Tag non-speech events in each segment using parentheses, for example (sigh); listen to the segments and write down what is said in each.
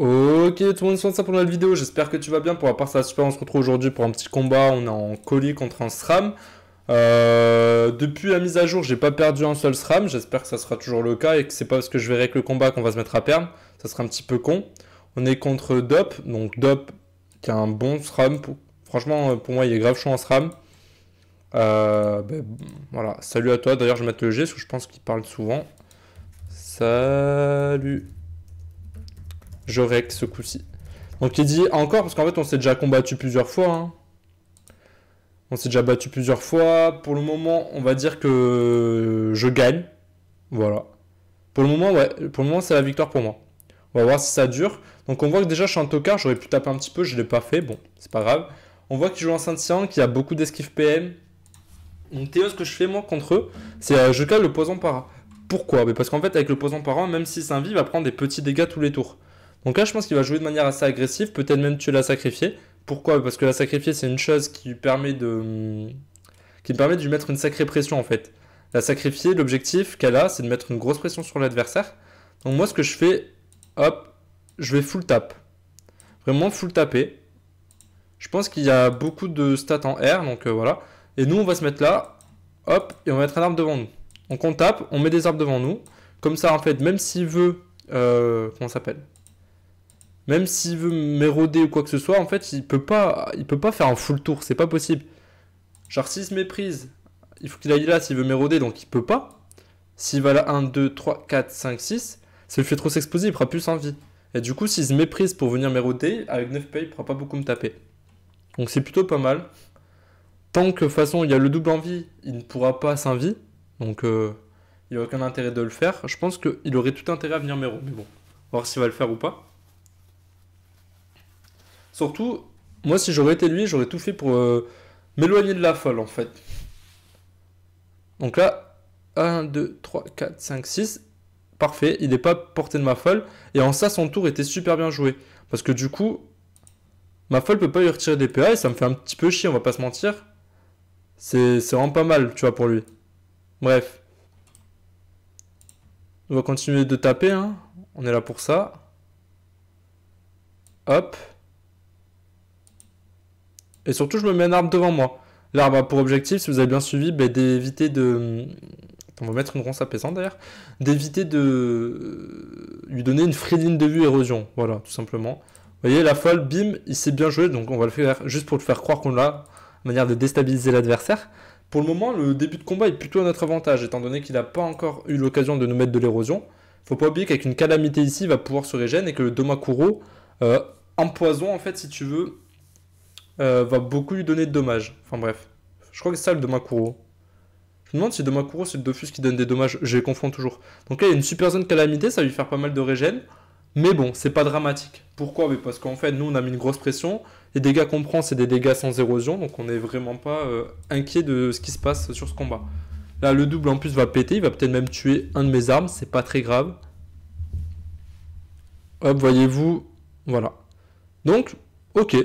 Ok tout le monde, c'est ça pour la vidéo, j'espère que tu vas bien, pour la part ça super, on se retrouve aujourd'hui pour un petit combat, on est en colis contre un SRAM. Euh, depuis la mise à jour, j'ai pas perdu un seul SRAM, j'espère que ça sera toujours le cas et que c'est pas parce que je verrai que le combat qu'on va se mettre à perdre, ça sera un petit peu con. On est contre Dop, donc Dop qui a un bon SRAM, franchement euh, pour moi il est grave chaud en SRAM. Euh, ben, voilà, salut à toi, d'ailleurs je vais mettre le G parce que je pense qu'il parle souvent. Salut je rect ce coup-ci. Donc il dit encore, parce qu'en fait on s'est déjà combattu plusieurs fois. Hein. On s'est déjà battu plusieurs fois. Pour le moment, on va dire que je gagne. Voilà. Pour le moment, ouais. Pour le moment, c'est la victoire pour moi. On va voir si ça dure. Donc on voit que déjà je suis un tocard, j'aurais pu taper un petit peu, je ne l'ai pas fait, bon, c'est pas grave. On voit qu'il joue en Saint-Cyran, qu'il a beaucoup d'esquive PM. Donc Théo, ce que je fais moi contre eux, c'est euh, je cale le poison para. Pourquoi Parce qu'en fait avec le poison para, même s'il vie, il va prendre des petits dégâts tous les tours. Donc là, je pense qu'il va jouer de manière assez agressive, peut-être même tuer la sacrifier. Pourquoi Parce que la sacrifier, c'est une chose qui permet de qui permet de lui mettre une sacrée pression en fait. La sacrifier, l'objectif qu'elle a, c'est de mettre une grosse pression sur l'adversaire. Donc moi, ce que je fais, hop, je vais full tap. Vraiment full taper. Je pense qu'il y a beaucoup de stats en R, donc euh, voilà. Et nous, on va se mettre là, hop, et on va mettre un arbre devant nous. Donc on tape, on met des arbres devant nous. Comme ça, en fait, même s'il veut... Euh, comment s'appelle même s'il veut m'éroder ou quoi que ce soit, en fait, il peut pas, il peut pas faire un full tour, c'est pas possible. Genre, s'il se méprise, il faut qu'il aille là s'il veut m'éroder, donc il peut pas. S'il va là 1, 2, 3, 4, 5, 6, ça le fait trop s'exposer, il pourra plus envie. Et du coup, s'il se méprise pour venir m'éroder, avec 9 pays, il pourra pas beaucoup me taper. Donc c'est plutôt pas mal. Tant que, de toute façon, il y a le double envie, il ne pourra pas s'envie, Donc euh, il n'y a aucun intérêt de le faire. Je pense qu'il aurait tout intérêt à venir m'éroder, Mais bon, voir s'il va le faire ou pas. Surtout, moi, si j'aurais été lui, j'aurais tout fait pour euh, m'éloigner de la folle, en fait. Donc là, 1, 2, 3, 4, 5, 6. Parfait, il n'est pas porté de ma folle. Et en ça, son tour était super bien joué. Parce que du coup, ma folle peut pas lui retirer des PA et ça me fait un petit peu chier, on va pas se mentir. C'est vraiment pas mal, tu vois, pour lui. Bref. On va continuer de taper, hein. On est là pour ça. Hop. Et surtout, je me mets un arbre devant moi. L'arbre a pour objectif, si vous avez bien suivi, bah, d'éviter de... On va mettre une ronce apaisante d'ailleurs. D'éviter de euh, lui donner une free-line de vue érosion. Voilà, tout simplement. Vous voyez, la folle, bim, il s'est bien joué. Donc on va le faire juste pour le faire croire qu'on l'a. Manière de déstabiliser l'adversaire. Pour le moment, le début de combat est plutôt à notre avantage, étant donné qu'il n'a pas encore eu l'occasion de nous mettre de l'érosion. Faut pas oublier qu'avec une calamité ici, il va pouvoir se régénérer et que le Domakuro euh, empoison, en fait, si tu veux, euh, va beaucoup lui donner de dommages. Enfin bref, je crois que c'est ça le Domakuro. Je me demande si Domakuro c'est le Dofus qui donne des dommages, je les confonds toujours. Donc là il y a une super zone calamité, ça va lui faire pas mal de régène. Mais bon, c'est pas dramatique. Pourquoi Mais Parce qu'en fait, nous, on a mis une grosse pression. Les dégâts qu'on prend, c'est des dégâts sans érosion. Donc, on n'est vraiment pas euh, inquiet de ce qui se passe sur ce combat. Là, le double en plus va péter. Il va peut-être même tuer un de mes armes. C'est pas très grave. Hop, voyez-vous. Voilà. Donc, ok.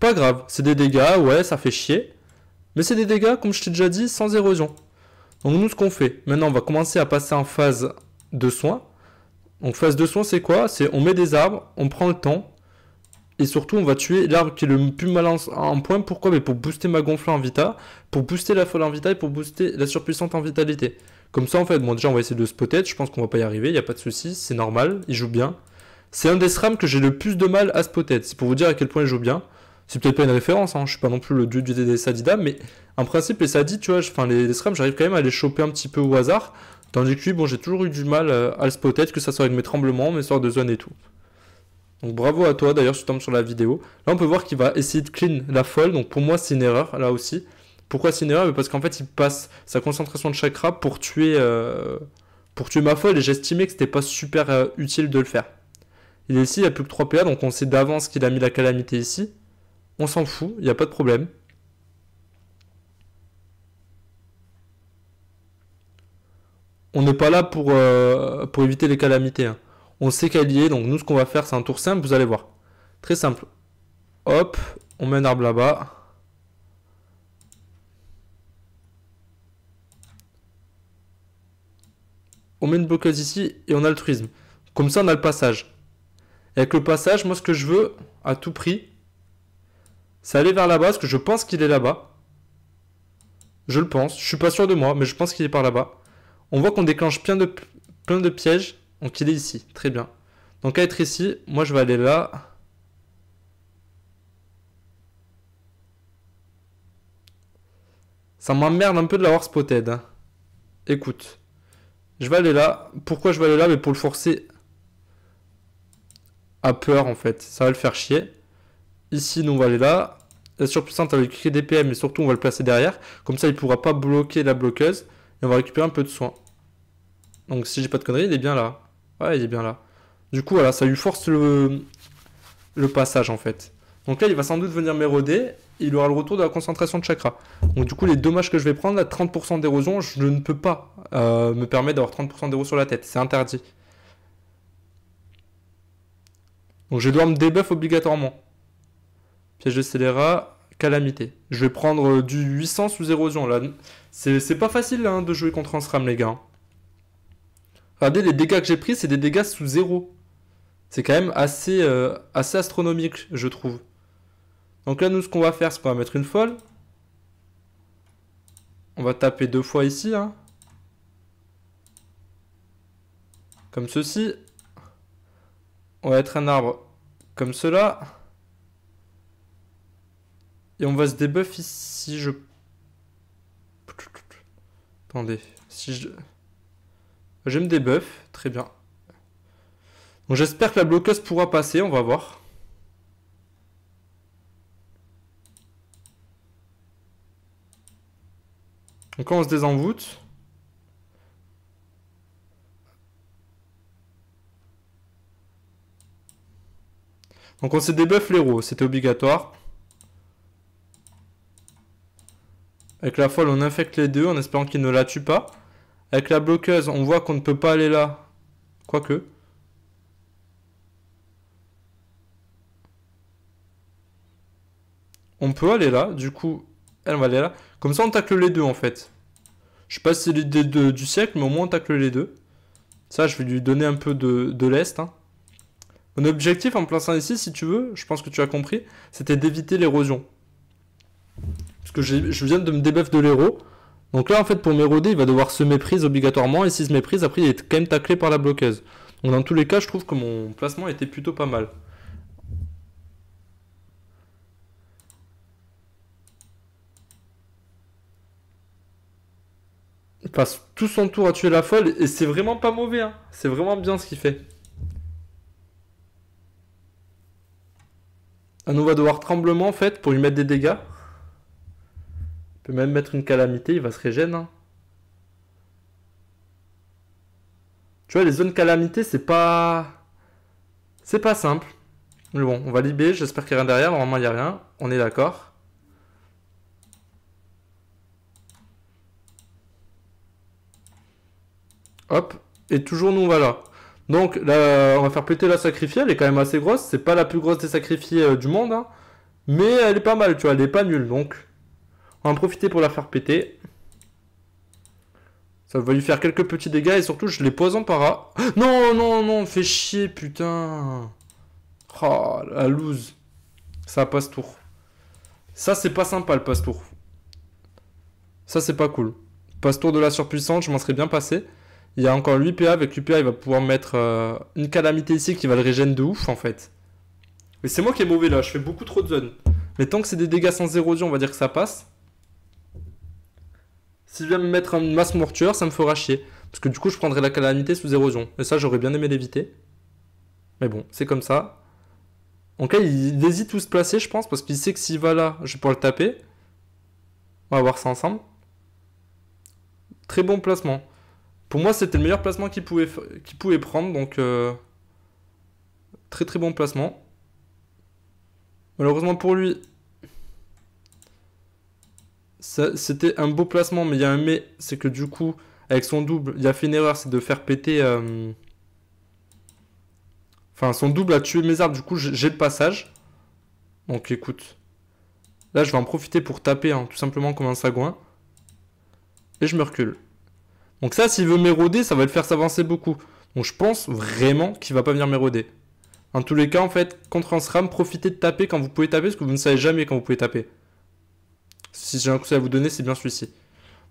Pas grave, c'est des dégâts, ouais, ça fait chier. Mais c'est des dégâts, comme je t'ai déjà dit, sans érosion. Donc nous, ce qu'on fait, maintenant, on va commencer à passer en phase de soins. Donc phase de soins, c'est quoi C'est on met des arbres, on prend le temps. Et surtout, on va tuer l'arbre qui est le plus mal en, point. Pourquoi Mais pour booster ma gonflée en vita, pour booster la folle en vita et pour booster la surpuissante en vitalité. Comme ça, en fait, bon, déjà, on va essayer de spotter. Je pense qu'on va pas y arriver, il n'y a pas de souci, c'est normal, il joue bien. C'est un des SRAM que j'ai le plus de mal à spotter. C'est pour vous dire à quel point il joue bien c'est peut-être pas une référence, hein, je suis pas non plus le dieu du des Sadida, mais en principe, les Sadis, tu vois, enfin, les, les j'arrive quand même à les choper un petit peu au hasard. Tandis que lui, bon, j'ai toujours eu du mal euh, à le spotter, que ça soit avec mes tremblements, mes sorts de zone et tout. Donc bravo à toi d'ailleurs, tu tombes sur la vidéo. Là on peut voir qu'il va essayer de clean la folle, donc pour moi c'est une erreur là aussi. Pourquoi c'est une erreur Parce qu'en fait il passe sa concentration de chakra pour tuer, euh, pour tuer ma folle et j'estimais que c'était pas super euh, utile de le faire. Il est ici, il n'y a plus que 3 PA, donc on sait d'avance qu'il a mis la calamité ici on s'en fout, il n'y a pas de problème. On n'est pas là pour, euh, pour éviter les calamités. Hein. On sait qu'elle y est, donc nous ce qu'on va faire c'est un tour simple, vous allez voir. Très simple. Hop, on met un arbre là-bas. on met une blocage ici et on a le truisme. Comme ça, on a le passage. avec le passage, moi, ce que je veux, à tout prix, c'est aller vers là-bas, parce que je pense qu'il est là-bas. Je le pense. Je suis pas sûr de moi, mais je pense qu'il est par là-bas. On voit qu'on déclenche plein de, plein de pièges. Donc il est ici. Très bien. Donc à être ici, moi je vais aller là. Ça m'emmerde un peu de l'avoir spotted. Hein. Écoute. Je vais aller là. Pourquoi je vais aller là Mais pour le forcer à peur en fait. Ça va le faire chier. Ici, nous on va aller là. La surpuissante avec des PM et surtout on va le placer derrière. Comme ça il pourra pas bloquer la bloqueuse. Et on va récupérer un peu de soin. Donc si j'ai pas de conneries, il est bien là. Ouais, il est bien là. Du coup, voilà, ça lui force le, le passage en fait. Donc là, il va sans doute venir m'éroder. Il aura le retour de la concentration de chakra. Donc du coup, les dommages que je vais prendre, là, 30% d'érosion, je ne peux pas euh, me permettre d'avoir 30% d'érosion sur la tête. C'est interdit. Donc je dois me débuff obligatoirement. Piège de scélérat, calamité. Je vais prendre euh, du 800 sous érosion là. C'est pas facile hein, de jouer contre un SRAM les gars. Regardez les dégâts que j'ai pris, c'est des dégâts sous zéro. C'est quand même assez, euh, assez astronomique je trouve. Donc là nous ce qu'on va faire c'est qu'on va mettre une folle. On va taper deux fois ici. Hein. Comme ceci. On va être un arbre comme cela. Et on va se débuffer ici, je... Attendez, si je... Je me débuff, très bien. Donc j'espère que la bloqueuse pourra passer, on va voir. Donc quand on se désenvoûte... Donc on s'est débuff l'héros, c'était obligatoire. Avec la folle, on infecte les deux en espérant qu'il ne la tue pas. Avec la bloqueuse, on voit qu'on ne peut pas aller là. Quoique. On peut aller là, du coup, elle va aller là. Comme ça, on tacle les deux, en fait. Je sais pas si c'est l'idée du siècle, mais au moins, on tacle les deux. Ça, je vais lui donner un peu de, l'est. Hein. Mon objectif en plaçant ici, si tu veux, je pense que tu as compris, c'était d'éviter l'érosion. Parce que je viens de me débuff de l'héros. Donc là, en fait, pour m'éroder, il va devoir se mépriser obligatoirement. Et s'il se méprise, après, il est quand même taclé par la bloqueuse. Donc dans tous les cas, je trouve que mon placement était plutôt pas mal. Il passe tout son tour à tuer la folle et c'est vraiment pas mauvais. Hein. C'est vraiment bien ce qu'il fait. On va devoir tremblement en fait pour lui mettre des dégâts peut même mettre une calamité, il va se régénérer. Hein. Tu vois, les zones calamité, c'est pas... C'est pas simple. Mais bon, on va libérer, j'espère qu'il n'y a rien derrière. Normalement, il n'y a rien. On est d'accord. Hop. Et toujours nous, voilà. Donc, là, on va faire péter la sacrifiée. Elle est quand même assez grosse. C'est pas la plus grosse des sacrifiées euh, du monde. Hein. Mais elle est pas mal, tu vois. Elle est pas nulle, donc... On va en profiter pour la faire péter. Ça va lui faire quelques petits dégâts et surtout je les poison en para. (gasps) Non, non, non, fais chier, putain. Oh, la loose. Ça passe tour. Ça, c'est pas sympa le passe tour. Ça, c'est pas cool. Passe tour de la surpuissante, je m'en serais bien passé. Il y a encore l'UPA. Avec l'UPA, il va pouvoir mettre euh, une calamité ici qui va le régène de ouf en fait. Mais c'est moi qui est mauvais là, je fais beaucoup trop de zones. Mais tant que c'est des dégâts sans érosion, on va dire que ça passe. S'il vient me mettre un masse mortuaire, ça me fera chier. Parce que du coup, je prendrai la calamité sous érosion. Et ça, j'aurais bien aimé l'éviter. Mais bon, c'est comme ça. En cas, il hésite où se placer, je pense, parce qu'il sait que s'il va là, je vais pouvoir le taper. On va voir ça ensemble. Très bon placement. Pour moi, c'était le meilleur placement qu'il pouvait, pouvait prendre, donc... Euh, très très bon placement. Malheureusement pour lui, c'était un beau placement, mais il y a un mais, c'est que du coup, avec son double, il a fait une erreur, c'est de faire péter. Euh, enfin, son double a tué mes arbres, du coup, j'ai le passage. Donc écoute. Là, je vais en profiter pour taper, hein, tout simplement comme un sagouin. Et je me recule. Donc ça, s'il veut m'éroder, ça va le faire s'avancer beaucoup. Donc je pense vraiment qu'il va pas venir m'éroder. En tous les cas, en fait, contre un SRAM, profitez de taper quand vous pouvez taper, parce que vous ne savez jamais quand vous pouvez taper. Si j'ai un conseil à vous donner, c'est bien celui-ci.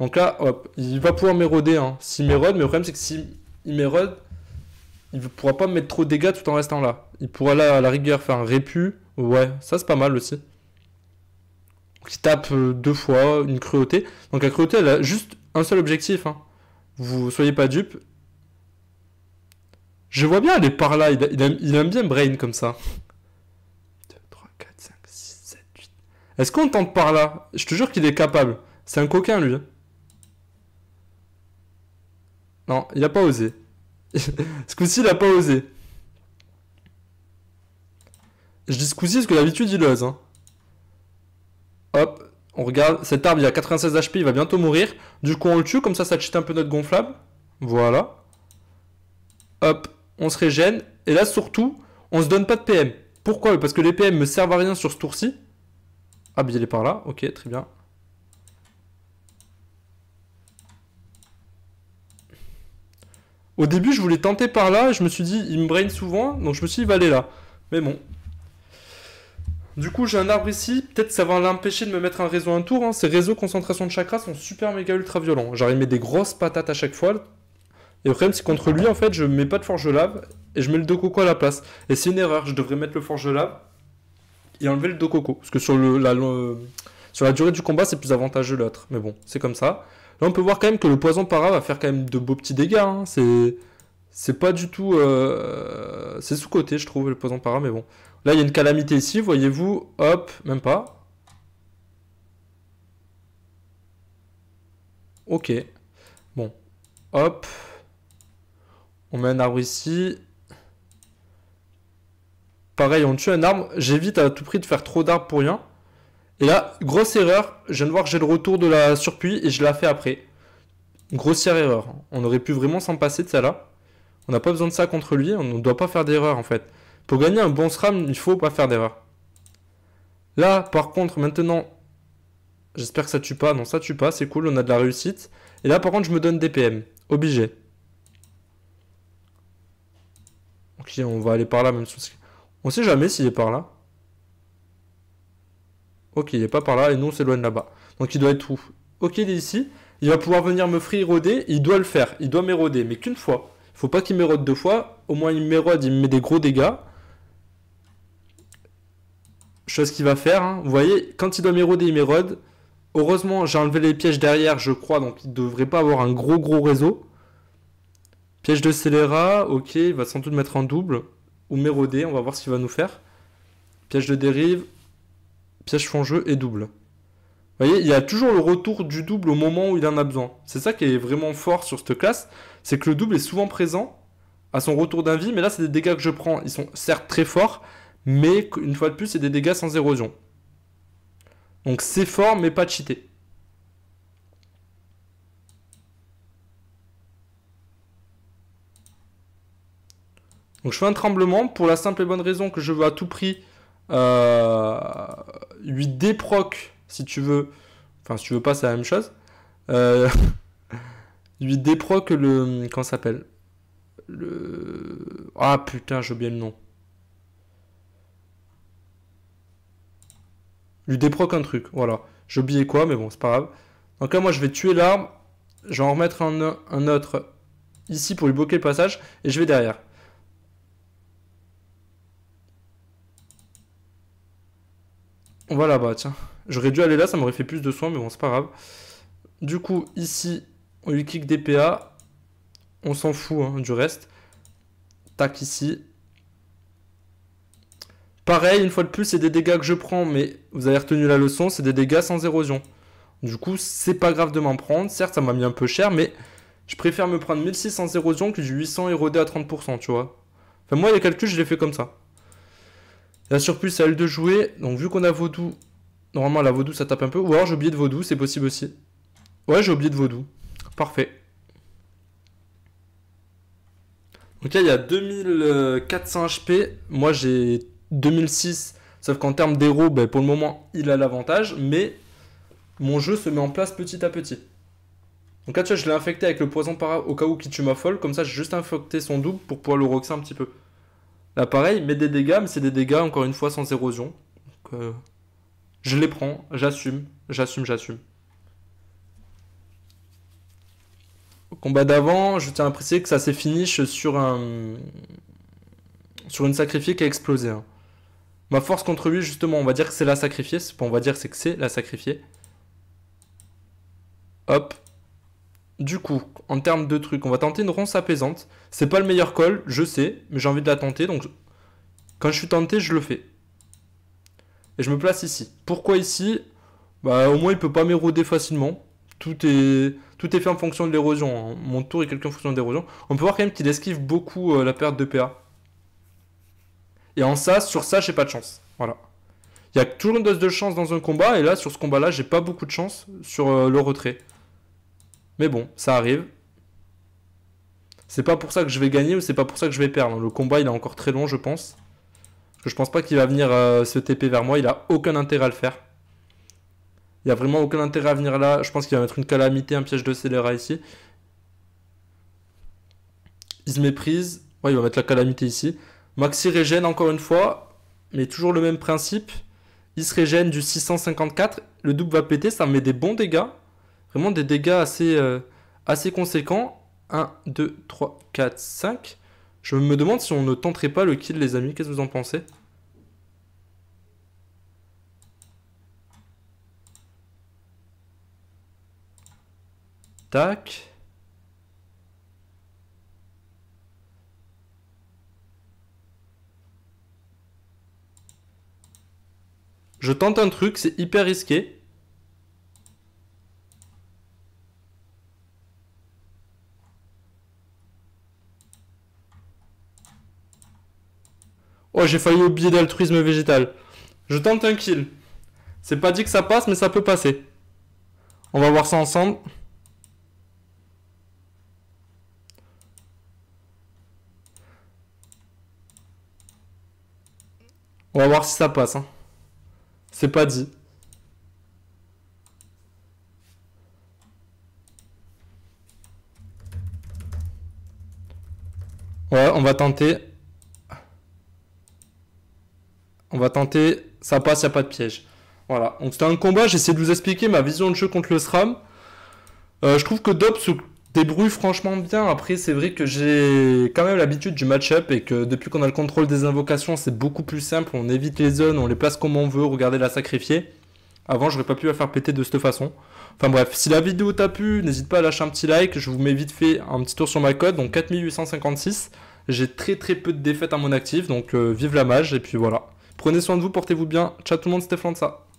Donc là, hop, il va pouvoir m'éroder. Hein. S'il m'érode, mais le problème c'est que s'il m'érode, il ne pourra pas me mettre trop de dégâts tout en restant là. Il pourra là, à la rigueur, faire un répu. Ouais, ça c'est pas mal aussi. il tape euh, deux fois, une cruauté. Donc la cruauté, elle a juste un seul objectif. Hein. Vous soyez pas dupes. Je vois bien, elle est par là. il aime bien Brain comme ça. Est-ce qu'on tente par là Je te jure qu'il est capable. C'est un coquin, lui. Hein. Non, il a pas osé. (laughs) ce coup-ci, il a pas osé. Je dis ce coup parce que d'habitude, il ose. Hein. Hop, on regarde. Cet arbre, il a 96 HP, il va bientôt mourir. Du coup, on le tue, comme ça, ça cheat un peu notre gonflable. Voilà. Hop, on se régène. Et là, surtout, on se donne pas de PM. Pourquoi Parce que les PM me servent à rien sur ce tour-ci. Ah, il est par là. Ok, très bien. Au début, je voulais tenter par là. je me suis dit, il me brain souvent. Donc, je me suis dit, il va aller là. Mais bon. Du coup, j'ai un arbre ici. Peut-être ça va l'empêcher de me mettre un réseau un tour. Hein. Ces réseaux concentration de chakra sont super méga ultra violents. Genre, il met des grosses patates à chaque fois. Et le problème, c'est contre lui, en fait, je mets pas de forge lave et je mets le de coco à la place. Et c'est une erreur. Je devrais mettre le forge lave et enlever le Dococo, coco. Parce que sur, le, la, sur la durée du combat, c'est plus avantageux l'autre. Mais bon, c'est comme ça. Là, on peut voir quand même que le poison para va faire quand même de beaux petits dégâts. Hein. C'est. C'est pas du tout. Euh, c'est sous-côté, je trouve, le poison para, mais bon. Là, il y a une calamité ici, voyez-vous. Hop, même pas. Ok. Bon. Hop. On met un arbre ici. Pareil, on tue un arbre. J'évite à tout prix de faire trop d'arbres pour rien. Et là, grosse erreur. Je viens de voir que j'ai le retour de la surpuie et je la fais après. Grossière erreur. On aurait pu vraiment s'en passer de celle-là. On n'a pas besoin de ça contre lui. On ne doit pas faire d'erreur en fait. Pour gagner un bon SRAM, il faut pas faire d'erreur. Là, par contre, maintenant, j'espère que ça tue pas. Non, ça tue pas. C'est cool, on a de la réussite. Et là, par contre, je me donne des PM. Obligé. Ok, on va aller par là, même si on sait jamais s'il est par là. Ok, il est pas par là et nous c'est loin là-bas. Donc il doit être où Ok, il est ici. Il va pouvoir venir me free Il doit le faire. Il doit m'éroder, mais qu'une fois. Il faut pas qu'il m'érode deux fois. Au moins, il m'érode, il me met des gros dégâts. Chose qu'il va faire. Hein. Vous voyez, quand il doit m'éroder, il m'érode. Heureusement, j'ai enlevé les pièges derrière, je crois, donc il ne devrait pas avoir un gros gros réseau. Piège de scélérat, ok, il va sans doute mettre en double ou méroder, on va voir ce qu'il va nous faire. Piège de dérive, piège jeu et double. Vous voyez, il y a toujours le retour du double au moment où il en a besoin. C'est ça qui est vraiment fort sur cette classe, c'est que le double est souvent présent à son retour d'un vie, mais là c'est des dégâts que je prends. Ils sont certes très forts, mais une fois de plus, c'est des dégâts sans érosion. Donc c'est fort, mais pas cheaté. Donc je fais un tremblement pour la simple et bonne raison que je veux à tout prix euh, lui déproc, si tu veux. Enfin, si tu veux pas, c'est la même chose. Euh, (laughs) lui déproc le. Comment s'appelle Le. Ah putain, j'ai oublié le nom. Lui déproc un truc, voilà. J'ai oublié quoi, mais bon, c'est pas grave. Donc là, moi, je vais tuer l'arbre. Je vais en remettre un autre ici pour lui bloquer le passage. Et je vais derrière. là-bas, tiens. J'aurais dû aller là, ça m'aurait fait plus de soins, mais bon, c'est pas grave. Du coup, ici, on lui clique DPA. On s'en fout hein, du reste. Tac ici. Pareil, une fois de plus, c'est des dégâts que je prends, mais vous avez retenu la leçon, c'est des dégâts sans érosion. Du coup, c'est pas grave de m'en prendre. Certes, ça m'a mis un peu cher, mais je préfère me prendre 1600 érosion que du 800 érodé à 30%, tu vois. Enfin, moi, les calculs, je les fais comme ça. La surplus à elle de jouer. Donc vu qu'on a vaudou, normalement la vaudou ça tape un peu. Ou alors j'ai oublié de vaudou, c'est possible aussi. Ouais, j'ai oublié de vaudou. Parfait. Ok il y a 2400 HP. Moi, j'ai 2006. Sauf qu'en termes d'héros, ben, pour le moment, il a l'avantage. Mais mon jeu se met en place petit à petit. Donc là, tu vois, je l'ai infecté avec le poison para au cas où qui tue ma folle. Comme ça, j'ai juste infecté son double pour pouvoir le roxer un petit peu. Là, bah, pareil, mais des dégâts, mais c'est des dégâts, encore une fois, sans érosion. Donc, euh, je les prends, j'assume, j'assume, j'assume. Au combat d'avant, je tiens à apprécier que ça s'est fini sur un. sur une sacrifiée qui a explosé. Hein. Ma force contre lui, justement, on va dire que c'est la sacrifiée. on va dire, c'est que c'est la sacrifiée. Hop, du coup, en termes de trucs, on va tenter une ronce apaisante. C'est pas le meilleur call, je sais, mais j'ai envie de la tenter, donc quand je suis tenté, je le fais. Et je me place ici. Pourquoi ici Bah au moins il peut pas m'éroder facilement. Tout est, tout est fait en fonction de l'érosion. Hein. Mon tour est quelque en fonction de l'érosion. On peut voir quand même qu'il esquive beaucoup euh, la perte de PA. Et en ça, sur ça, j'ai pas de chance. Voilà. Il y a toujours une dose de chance dans un combat, et là, sur ce combat-là, j'ai pas beaucoup de chance sur euh, le retrait. Mais bon, ça arrive. C'est pas pour ça que je vais gagner ou c'est pas pour ça que je vais perdre. Le combat, il est encore très long, je pense. je pense pas qu'il va venir euh, se TP vers moi. Il a aucun intérêt à le faire. Il y a vraiment aucun intérêt à venir là. Je pense qu'il va mettre une calamité, un piège de scélérat ici. Il se méprise. Ouais, il va mettre la calamité ici. Maxi régène encore une fois. Mais toujours le même principe. Il se régène du 654. Le double va péter. Ça me met des bons dégâts. Vraiment des dégâts assez, euh, assez conséquents. 1, 2, 3, 4, 5. Je me demande si on ne tenterait pas le kill, les amis. Qu'est-ce que vous en pensez Tac. Je tente un truc, c'est hyper risqué. Oh, j'ai failli oublier d'altruisme végétal. Je tente un kill. C'est pas dit que ça passe, mais ça peut passer. On va voir ça ensemble. On va voir si ça passe. Hein. C'est pas dit. Ouais, on va tenter. On va tenter, ça passe, il n'y a pas de piège. Voilà, donc c'était un combat, j'essaie de vous expliquer ma vision de jeu contre le SRAM. Euh, je trouve que DOP se débrouille franchement bien. Après, c'est vrai que j'ai quand même l'habitude du match-up et que depuis qu'on a le contrôle des invocations, c'est beaucoup plus simple. On évite les zones, on les place comme on veut, regardez la sacrifier. Avant, j'aurais pas pu la faire péter de cette façon. Enfin bref, si la vidéo t'a plu, n'hésite pas à lâcher un petit like. Je vous mets vite fait un petit tour sur ma code, donc 4856. J'ai très très peu de défaites à mon actif, donc euh, vive la mage et puis voilà. Prenez soin de vous, portez-vous bien. Ciao tout le monde, c'était ça.